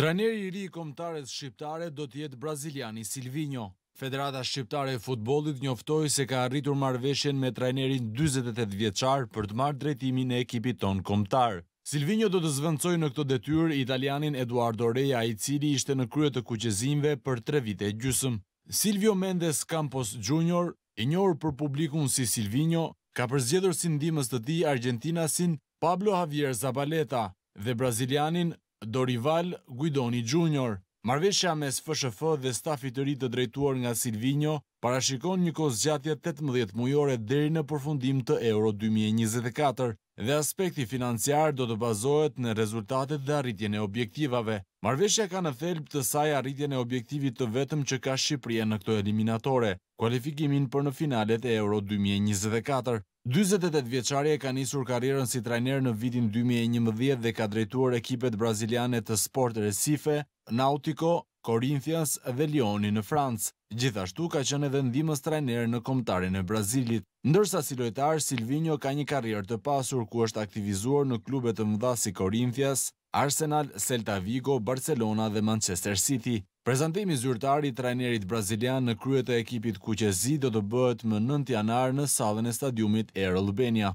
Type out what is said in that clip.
Trajneri i ri i komtarës shqiptare do të jetë braziliani Silvinho. Federata Shqiptare e Futbollit njoftoi se ka arritur marveshen me trajnerin 48 vjeçar për të marrë drejtimin e ekipit ton kombëtar. Silvinho do të zvendësoj në këtë detyrë italianin Eduardo Reja, i cili ishte në krye të kuqezimve për 3 vite gjusëm. gjysmë. Silvio Mendes Campos Jr., i njohur për publikun si Silvinho, ka përzgjedhur si ndihmës të tij Argentinasin Pablo Javier Zabaleta dhe brazilianin Dorival Guidoni Junior. Marveshja mes FSHF dhe stafi të rritë të drejtuar nga Silvino parashikon një kosë gjatja 18 mujore dheri në përfundim të Euro 2024 dhe aspekti financiar do të bazohet në rezultatet dhe arritjen e objektivave. Marveshja ka në thelb të saj arritjen e objektivit të vetëm që ka Shqipria në këto eliminatore, kualifikimin për në finalet e Euro 2024. 28 vjeqarje ka njësur karirën si trajner në vitin 2011 dhe ka drejtuar ekipet braziliane të sport Recife, Nautico, Corinthians dhe Lioni në Francë. Gjithashtu ka qënë edhe ndimës trajner në komtarin e Brazilit. Ndërsa si lojtar, Silvinho ka një karrier të pasur ku është aktivizuar në klubet të mëdha si Korinthias, Arsenal, Celta Vigo, Barcelona dhe Manchester City. Prezentimi zyrtari i trajnerit brazilian në kryet e ekipit Kuqezi do të bëhet më 9 janar në sallën e stadiumit Air Albania.